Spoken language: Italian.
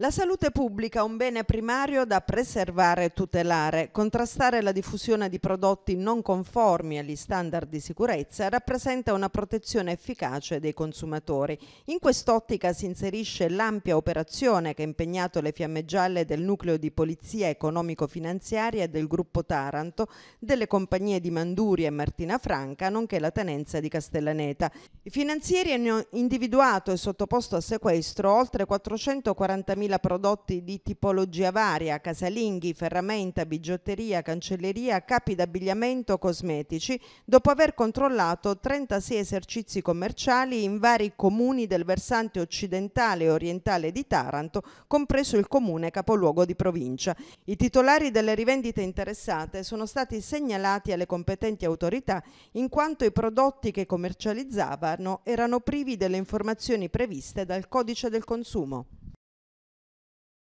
La salute pubblica è un bene primario da preservare e tutelare. Contrastare la diffusione di prodotti non conformi agli standard di sicurezza rappresenta una protezione efficace dei consumatori. In quest'ottica si inserisce l'ampia operazione che ha impegnato le fiamme gialle del nucleo di polizia economico-finanziaria del gruppo Taranto, delle compagnie di Manduria e Martina Franca, nonché la tenenza di Castellaneta. I finanzieri hanno individuato e sottoposto a sequestro oltre 440.000 4.000 prodotti di tipologia varia, casalinghi, ferramenta, bigiotteria, cancelleria, capi d'abbigliamento, cosmetici, dopo aver controllato 36 esercizi commerciali in vari comuni del versante occidentale e orientale di Taranto, compreso il comune capoluogo di provincia. I titolari delle rivendite interessate sono stati segnalati alle competenti autorità in quanto i prodotti che commercializzavano erano privi delle informazioni previste dal codice del consumo.